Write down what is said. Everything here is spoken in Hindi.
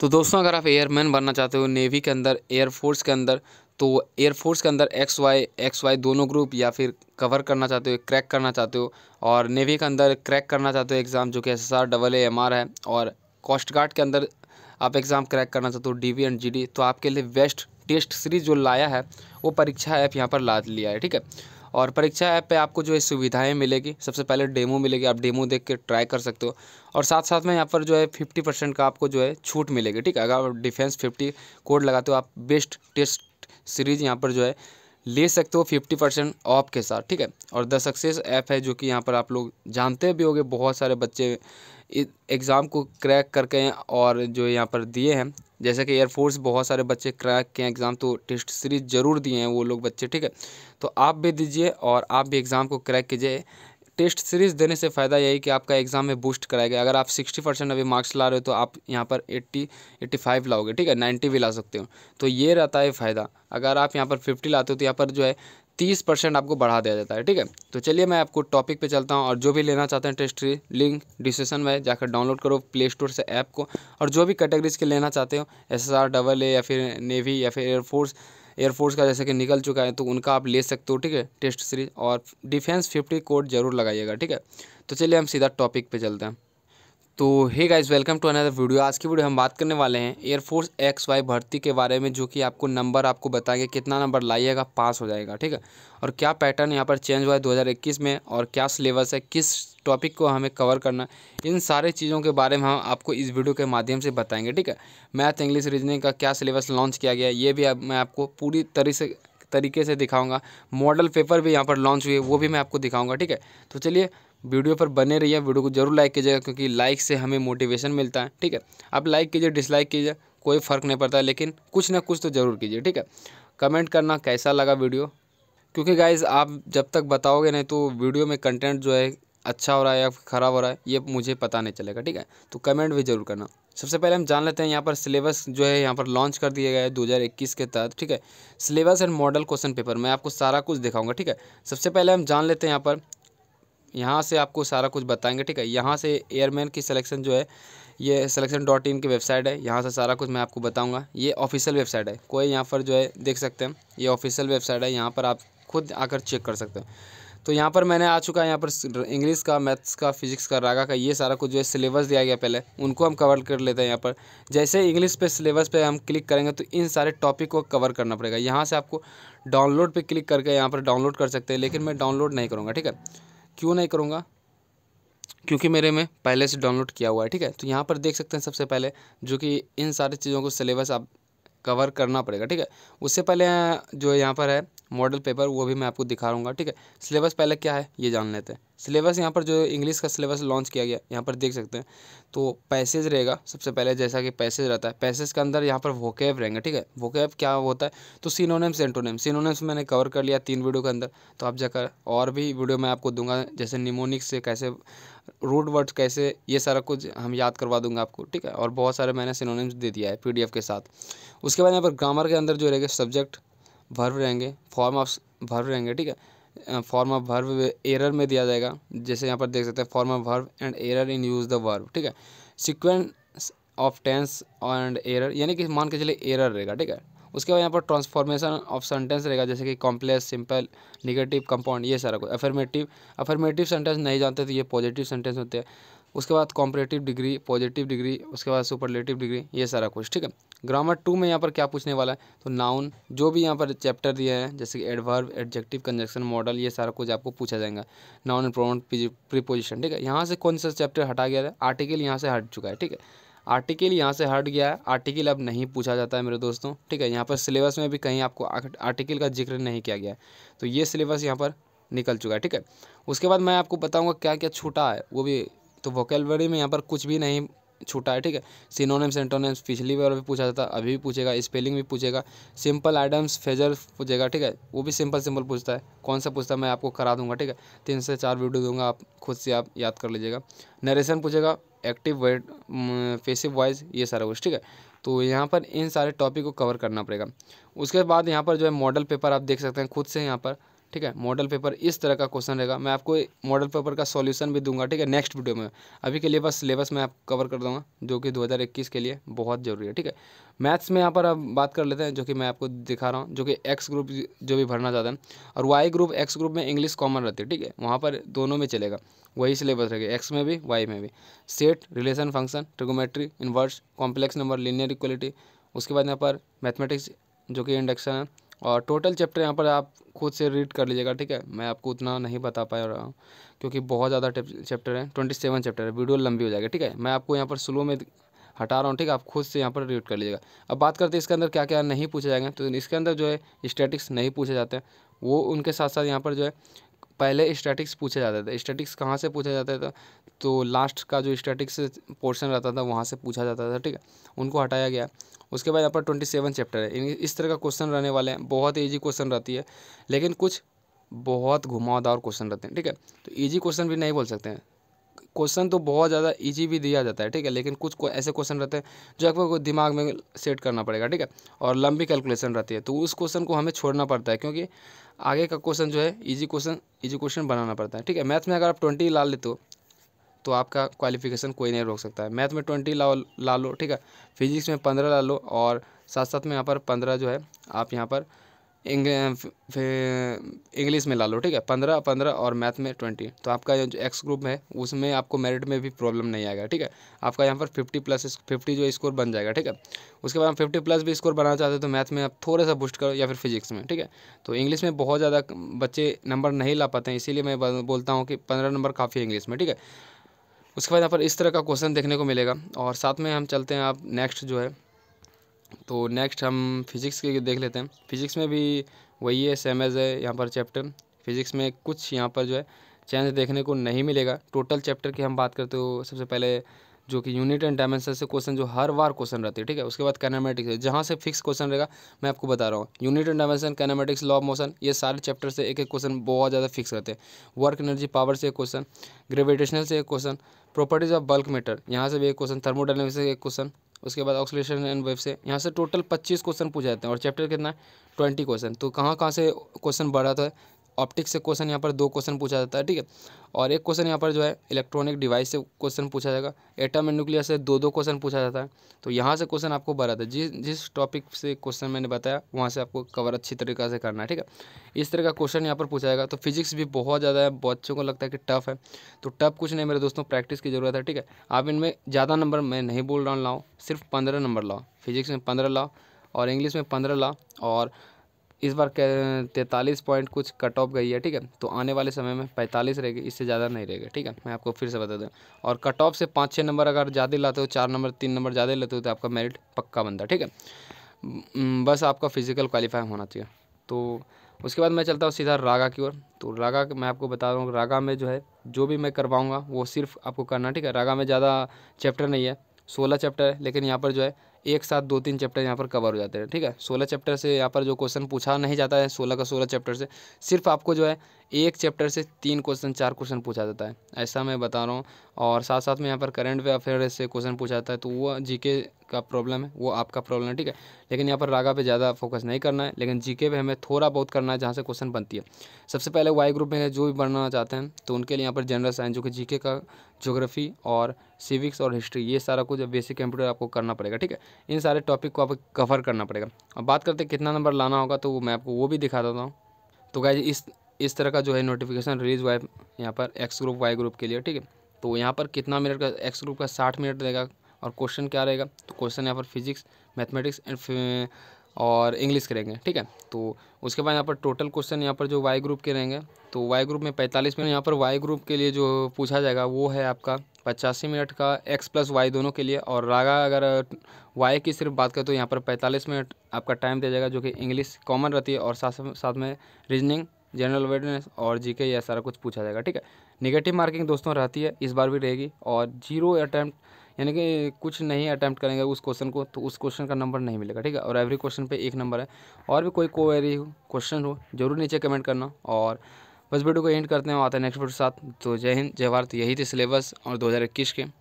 तो दोस्तों अगर आप एयरमैन बनना चाहते हो नेवी के अंदर एयरफोर्स के अंदर तो एयरफोर्स के अंदर एक्स वाई एक्स वाई दोनों ग्रुप या फिर कवर करना चाहते हो क्रैक करना चाहते हो और नेवी के अंदर क्रैक करना चाहते हो एग्ज़ाम जो कि S S R double A M R है और कोस्ट गार्ड के अंदर आप एग्ज़ाम क्रैक करना चाहते हो D V and G D तो आपके लिए बेस्ट टेस्ट सीरीज़ जो लाया है वो परीक्षा ऐप यहाँ पर ला लिया है ठीक है और परीक्षा ऐप पे आपको जो है सुविधाएं मिलेगी सबसे पहले डेमो मिलेगी आप डेमो देख के ट्राई कर सकते हो और साथ साथ में यहाँ पर जो है फिफ्टी परसेंट का आपको जो है छूट मिलेगी ठीक है अगर आप डिफेंस फिफ्टी कोड लगाते हो आप बेस्ट टेस्ट सीरीज यहाँ पर जो है ले सकते हो फिफ्टी परसेंट ऑफ के साथ ठीक है और द सक्सेस ऐप है जो कि यहाँ पर आप लोग जानते भी होंगे बहुत सारे बच्चे एग्ज़ाम को क्रैक करके और जो यहाँ पर दिए हैं जैसे कि एयरफोर्स बहुत सारे बच्चे क्रैक के एग्ज़ाम तो टेस्ट सीरीज ज़रूर दिए हैं वो लोग बच्चे ठीक है तो आप भी दीजिए और आप भी एग्ज़ाम को क्रैक कीजिए टेस्ट सीरीज़ देने से फ़ायदा यही कि आपका एग्ज़ाम में बूस्ट कराएगा अगर आप सिक्सटी परसेंट अभी मार्क्स ला रहे हो तो आप यहाँ पर एट्टी एट्टी फाइव लाओगे ठीक है नाइन्टी भी ला सकते हो तो ये रहता है फ़ायदा अगर आप यहाँ पर फिफ्टी लाते हो तो यहाँ पर जो है तीस परसेंट आपको बढ़ा दिया जाता है ठीक है तो चलिए मैं आपको टॉपिक पे चलता हूँ और जो भी लेना चाहते हैं टेस्ट्री लिंक डिस्क्रिप्शन में जाकर डाउनलोड करो प्ले स्टोर से ऐप को और जो भी कैटेगरीज के लेना चाहते हो एस डबल ए या फिर नेवी या फिर एयरफोर्स एयरफोर्स का जैसे कि निकल चुका है तो उनका आप ले सकते हो ठीक है टेस्ट सीरीज और डिफेंस फिफ्टी कोड जरूर लगाइएगा ठीक है तो चलिए हम सीधा टॉपिक पे चलते हैं तो hey guys welcome to another video आज की वीडियो हम बात करने वाले हैं एयरफोर्स एक्स वाई भर्ती के बारे में जो कि आपको नंबर आपको बताएंगे कितना नंबर लाइएगा पास हो जाएगा ठीक है और क्या पैटर्न यहाँ पर चेंज हुआ है 2021 में और क्या सिलेबस है किस टॉपिक को हमें कवर करना इन सारे चीज़ों के बारे में हम आपको इस वीडियो के माध्यम से बताएंगे ठीक है मैथ इंग्लिश रीजनिंग का क्या सिलेबस लॉन्च किया गया ये भी अब मैं आपको पूरी तरह से तरीके से दिखाऊंगा मॉडल पेपर भी यहाँ पर लॉन्च हुए वो भी मैं आपको दिखाऊंगा ठीक है तो चलिए वीडियो पर बने रहिए वीडियो को जरूर लाइक कीजिएगा क्योंकि लाइक से हमें मोटिवेशन मिलता है ठीक है आप लाइक कीजिए डिसलाइक कीजिए कोई फ़र्क नहीं पड़ता लेकिन कुछ ना कुछ तो ज़रूर कीजिए ठीक है कमेंट करना कैसा लगा वीडियो क्योंकि गाइज आप जब तक बताओगे नहीं तो वीडियो में कंटेंट जो है अच्छा हो रहा है या ख़राब हो रहा है ये मुझे पता नहीं चलेगा ठीक है तो कमेंट भी जरूर करना सबसे पहले हम जान लेते हैं यहाँ पर सिलेबस जो है यहाँ पर लॉन्च कर दिया गया है 2021 के तहत ठीक है syllabus and model question paper मैं आपको सारा कुछ दिखाऊंगा ठीक है सबसे पहले हम जान लेते हैं यहाँ पर यहाँ से आपको सारा कुछ बताएंगे ठीक है यहाँ से एयरमैन की सिलेक्शन जो है ये सिलेक्शन डॉट इन की वेबसाइट है यहाँ से सारा कुछ मैं आपको बताऊँगा ये ऑफिशियल वेबसाइट है कोई यहाँ पर जो है देख सकते हैं ये ऑफिशियल वेबसाइट है यहाँ पर आप खुद आकर चेक कर सकते हैं तो यहाँ पर मैंने आ चुका है यहाँ पर इंग्लिश का मैथ्स का फिजिक्स का रागा का ये सारा कुछ जो है सिलेबस दिया गया पहले उनको हम कवर कर लेते हैं यहाँ पर जैसे इंग्लिश पे सिलेबस पे हम क्लिक करेंगे तो इन सारे टॉपिक को कवर करना पड़ेगा यहाँ से आपको डाउनलोड पे क्लिक करके यहाँ पर डाउनलोड कर सकते हैं लेकिन मैं डाउनलोड नहीं करूँगा ठीक है क्यों नहीं करूँगा क्योंकि मेरे में पहले से डाउनलोड किया हुआ है ठीक है तो यहाँ पर देख सकते हैं सबसे पहले जो कि इन सारी चीज़ों को सिलेबस आप कवर करना पड़ेगा ठीक है उससे पहले जो यहाँ पर है मॉडल पेपर वो भी मैं आपको दिखा रूँगा ठीक है सिलेबस पहले क्या है ये जान लेते हैं सिलेबस यहाँ पर जो इंग्लिश का सिलेबस लॉन्च किया गया यहाँ पर देख सकते हैं तो पैसेज रहेगा सबसे पहले जैसा कि पैसेज रहता है पैसेज के अंदर यहाँ पर वोकेब रहेंगे ठीक है वोकेब क्या होता है तो सीनोनेम्स एंटोनेम सीनोनेम्स मैंने कवर कर लिया तीन वीडियो के अंदर तो आप जाकर और भी वीडियो मैं आपको दूंगा जैसे निमोनिक से कैसे रूट वर्ड्स कैसे ये सारा कुछ हम याद करवा दूंगा आपको ठीक है और बहुत सारे मैंने सिनोनिम्स दे दिया है पीडीएफ के साथ उसके बाद यहाँ पर ग्रामर के अंदर जो रहेगा सब्जेक्ट भर रहेंगे फॉर्म ऑफ भर रहेंगे ठीक है फॉर्म ऑफ वर्ब एरर में दिया जाएगा जैसे यहाँ पर देख सकते हैं form of verb and error in use the verb ठीक है sequence of tense and error यानी कि मान के चलिए एरर रहेगा ठीक है उसके बाद यहाँ पर ट्रांसफॉर्मेशन ऑफ सेंटेंस रहेगा जैसे कि कॉम्प्लेक्स सिंपल निगेटिव कंपाउंड ये सारा कुछ अफर्मेटिव अफर्मेटिव सेंटेंस नहीं जानते तो ये पॉजिटिव सेंटेंस होते हैं उसके बाद कॉम्परेटिव डिग्री पॉजिटिव डिग्री उसके बाद सुपरलेटिव डिग्री ये सारा कुछ ठीक है ग्रामर टू में यहाँ पर क्या पूछने वाला है तो नाउन जो भी यहाँ पर चैप्टर दिया है जैसे कि एडवर्ब एडजेक्टिव कंजक्शन मॉडल ये सारा कुछ आपको पूछा जाएगा नाउन एंड प्रोनाउन प्रीपोजिशन ठीक है यहाँ से कौन सा चैप्टर हटा गया था आर्टिकल यहाँ से हट चुका है ठीक है आर्टिकल यहाँ से हट गया है आर्टिकल अब नहीं पूछा जाता है मेरे दोस्तों ठीक है यहाँ पर सिलेबस में भी कहीं आपको आर्टिकल का जिक्र नहीं किया गया है तो ये सिलेबस यहाँ पर निकल चुका है ठीक है उसके बाद मैं आपको बताऊँगा क्या क्या छूटा है वो भी तो वोकेलवरी में यहाँ पर कुछ भी नहीं छूटा है ठीक है सिनोनिम्स एंटोनिम्स पिछली बार भी पूछा जाता अभी भी पूछेगा स्पेलिंग भी पूछेगा सिंपल आइडम्स फेजर पूछेगा ठीक है वो भी सिंपल सिंपल पूछता है कौन सा पूछता है मैं आपको करा दूंगा ठीक है तीन से चार वीडियो दूंगा आप खुद से आप याद कर लीजिएगा नरेशन पूछेगा एक्टिव वर्ड फेसिव वॉइस ये सारा कुछ ठीक है तो यहाँ पर इन सारे टॉपिक को कवर करना पड़ेगा उसके बाद यहाँ पर जो है मॉडल पेपर आप देख सकते हैं खुद से यहाँ पर ठीक है मॉडल पेपर इस तरह का क्वेश्चन रहेगा मैं आपको मॉडल पेपर का सॉल्यूशन भी दूंगा ठीक है नेक्स्ट वीडियो में अभी के लिए बस सिलेबस मैं आप कवर कर दूंगा जो कि 2021 के लिए बहुत ज़रूरी है ठीक है मैथ्स में यहाँ पर अब बात कर लेते हैं जो कि मैं आपको दिखा रहा हूँ जो कि एक्स ग्रुप जो भी भरना चाहता है और वाई ग्रुप एक्स ग्रुप में इंग्लिश कॉमन रहती है ठीक है वहाँ पर दोनों में चलेगा वही सिलेबस रहेगा एक्स में भी वाई में भी set relation function trigonometry inverse complex number linear equality उसके बाद यहाँ पर मैथमेटिक्स जो कि इंडक्शन है और टोटल चैप्टर यहाँ पर आप खुद से रीड कर लीजिएगा ठीक है मैं आपको उतना नहीं बता पा रहा हूँ क्योंकि बहुत ज़्यादा चैप्टर है ट्वेंटी सेवन चैप्टर है वीडियो लंबी हो जाएगी ठीक है मैं आपको यहाँ पर स्लो में हटा रहा हूँ ठीक है आप खुद से यहाँ पर रीड कर लीजिएगा अब बात करते हैं इसके अंदर क्या क्या नहीं पूछे जाएंगे तो इसके अंदर जो है स्टैटिक्स नहीं पूछे जाते हैं वो उनके साथ साथ यहाँ पर जो है पहले स्टैटिक्स पूछे जाते थे स्टैटिक्स कहाँ से पूछा जाता था तो लास्ट का जो स्टैटिक्स पोर्शन रहता था वहाँ से पूछा जाता था ठीक है उनको हटाया गया उसके बाद यहाँ पर ट्वेंटी सेवन चैप्टर है इस तरह का क्वेश्चन रहने वाले हैं बहुत ईजी क्वेश्चन रहती है लेकिन कुछ बहुत घुमावदार क्वेश्चन रहते हैं ठीक है तो ईजी क्वेश्चन भी नहीं बोल सकते हैं क्वेश्चन तो बहुत ज़्यादा ईजी भी दिया जाता है ठीक है लेकिन कुछ को ऐसे क्वेश्चन रहते हैं जो आपको दिमाग में सेट करना पड़ेगा ठीक है और लंबी कैलकुलेशन रहती है तो उस क्वेश्चन को हमें छोड़ना पड़ता है क्योंकि आगे का क्वेश्चन जो है इजी क्वेश्चन इजी क्वेश्चन बनाना पड़ता है ठीक है मैथ में अगर आप ट्वेंटी ला लेते हो तो आपका क्वालिफिकेशन कोई नहीं रोक सकता है मैथ में ट्वेंटी ला ला लो ठीक है फिजिक्स में पंद्रह ला लो और साथ साथ में यहाँ पर पंद्रह जो है आप यहाँ पर इंग्लिश में ला लो ठीक है पंद्रह पंद्रह और मैथ में ट्वेंटी तो आपका जो एक्स ग्रुप है उसमें आपको मेरिट में भी प्रॉब्लम नहीं आएगा ठीक है आपका यहाँ पर फिफ्टी प्लस फिफ्टी जो स्कोर बन जाएगा ठीक है उसके बाद हम फिफ्टी प्लस भी स्कोर बनाना चाहते हो तो मैथ में आप थोड़ा सा बूस्ट करो या फिर फिजिक्स में ठीक है तो इंग्लिश में बहुत ज़्यादा बच्चे नंबर नहीं ला पाते हैं इसीलिए मैं बोलता हूँ कि पंद्रह नंबर काफ़ी है इंग्लिश में ठीक है उसके बाद यहाँ पर इस तरह का क्वेश्चन देखने को मिलेगा और साथ में हम चलते हैं आप नेक्स्ट जो है तो नेक्स्ट हम फिज़िक्स के देख लेते हैं फिज़िक्स में भी वही है सेम एज है यहाँ पर चैप्टर फिज़िक्स में कुछ यहाँ पर जो है चेंज देखने को नहीं मिलेगा टोटल चैप्टर की हम बात करते हो सबसे पहले जो कि यूनिट एंड डायमेंशन से क्वेश्चन जो हर बार क्वेश्चन रहते हैं ठीक है उसके बाद कैनामेटिक्स है जहाँ से फिक्स क्वेश्चन रहेगा मैं आपको बता रहा हूँ unit and dimension kinematics law of motion ये सारे चैप्टर से एक एक क्वेश्चन बहुत ज़्यादा फिक्स रहते हैं वर्क एनर्जी पावर से एक क्वेश्चन ग्रेविटेशनल से एक question properties of bulk matter यहाँ से भी एक क्वेश्चन थर्मोडाइनमिक्स से एक क्वेश्चन उसके बाद ऑक्सीडेशन एंड वेव से यहाँ से टोटल पच्चीस क्वेश्चन पूछे जाते हैं और चैप्टर कितना है ट्वेंटी क्वेश्चन तो कहाँ कहाँ से क्वेश्चन बढ़ा था ऑप्टिक्स से क्वेश्चन यहाँ पर दो क्वेश्चन पूछा जाता है ठीक है और एक क्वेश्चन यहाँ पर जो है इलेक्ट्रॉनिक डिवाइस से क्वेश्चन पूछा जाएगा एटम एंड न्यूक्लियर से दो दो क्वेश्चन पूछा जाता है तो यहाँ से क्वेश्चन आपको भरा था जिस जिस टॉपिक से क्वेश्चन मैंने बताया वहाँ से आपको कवर अच्छी तरीके से करना है ठीक है इस तरह का क्वेश्चन यहाँ पर पूछा जाएगा तो फिजिक्स भी बहुत ज़्यादा है बच्चों को लगता है कि टफ है तो टफ कुछ नहीं मेरे दोस्तों प्रैक्टिस की ज़रूरत है ठीक है आप इनमें ज़्यादा नंबर मैं नहीं बोल रहा हूँ लाओ सिर्फ पंद्रह नंबर लाओ फिजिक्स में पंद्रह लाओ और इंग्लिश में पंद्रह लाओ और इस बार तैंतालीस पॉइंट कुछ कट ऑफ गई है ठीक है तो आने वाले समय में पैंतालीस रहेगी इससे ज़्यादा नहीं रहेगा ठीक है मैं आपको फिर से बता दूँ और कट ऑफ से पाँच छः नंबर अगर ज़्यादा लाते हो चार नंबर तीन नंबर ज़्यादा लेते हो तो आपका मेरिट पक्का बनता है ठीक है बस आपका फिजिकल क्वालिफाई होना चाहिए तो उसके बाद मैं चलता हूँ सीधा रागा की ओर तो रागा मैं आपको बता रहा हूँ रागा में जो है जो भी मैं करवाऊँगा वो सिर्फ आपको करना ठीक है रागा में ज़्यादा चैप्टर नहीं है सोलह चैप्टर है लेकिन यहाँ पर जो है एक साथ दो तीन चैप्टर यहाँ पर कवर हो जाते हैं ठीक है सोलह चैप्टर से यहाँ पर जो क्वेश्चन पूछा नहीं जाता है सोलह का सोलह चैप्टर से सिर्फ आपको जो है एक चैप्टर से तीन क्वेश्चन चार क्वेश्चन पूछा जाता है ऐसा मैं बता रहा हूँ और साथ साथ में यहाँ पर करंट अफेयर से क्वेश्चन पूछा जाता है तो वो जीके का प्रॉब्लम है वो आपका प्रॉब्लम है ठीक है लेकिन यहाँ पर रागा पे ज़्यादा फोकस नहीं करना है लेकिन जीके पे हमें थोड़ा बहुत करना है जहाँ से क्वेश्चन बनती है सबसे पहले वाई ग्रुप में जो भी बनना चाहते हैं तो उनके लिए यहाँ पर जनरल साइंस जो कि जीके का जोग्राफ़ी और सिविक्स और हिस्ट्री ये सारा कुछ बेसिक कंप्यूटर आपको करना पड़ेगा ठीक है इन सारे टॉपिक को आपको कवर करना पड़ेगा अब बात करते कितना नंबर लाना होगा तो मैं आपको वो भी दिखा देता हूँ तो गाइज इस इस तरह का जो है नोटिफिकेशन रिलीज हुआ है यहाँ पर एक्स ग्रुप वाई ग्रुप के लिए ठीक है तो यहाँ पर कितना मिनट का एक्स ग्रुप का साठ मिनट रहेगा और क्वेश्चन क्या रहेगा तो क्वेश्चन यहाँ पर फिजिक्स मैथमेटिक्स एंड और इंग्लिश करेंगे ठीक है तो उसके बाद यहाँ पर टोटल क्वेश्चन यहाँ पर जो वाई ग्रुप के रहेंगे तो वाई ग्रुप में पैंतालीस मिनट यहाँ पर वाई ग्रुप के लिए जो पूछा जाएगा वो है आपका पचासी मिनट का एक्स प्लस वाई दोनों के लिए और रागा अगर वाई की सिर्फ बात करें तो यहाँ पर पैंतालीस मिनट आपका टाइम दिया जाएगा जो कि इंग्लिश कॉमन रहती है और साथ साथ में रीजनिंग जनरल अवेयरनेस और जीके यह सारा कुछ पूछा जाएगा ठीक है निगेटिव मार्किंग दोस्तों रहती है इस बार भी रहेगी और जीरो अटैम्प्ट यानी कि कुछ नहीं अटैम्प्ट करेंगे उस क्वेश्चन को तो उस क्वेश्चन का नंबर नहीं मिलेगा ठीक है और एवरी क्वेश्चन पे एक नंबर है और भी कोई क्वेरी हो क्वेश्चन हो जरूर नीचे कमेंट करना और बस वीडियो को एंड करते हैं आते हैं नेक्स्ट वीडियो के साथ तो जय हिंद जय भारत यही थे सिलेबस और 2021 के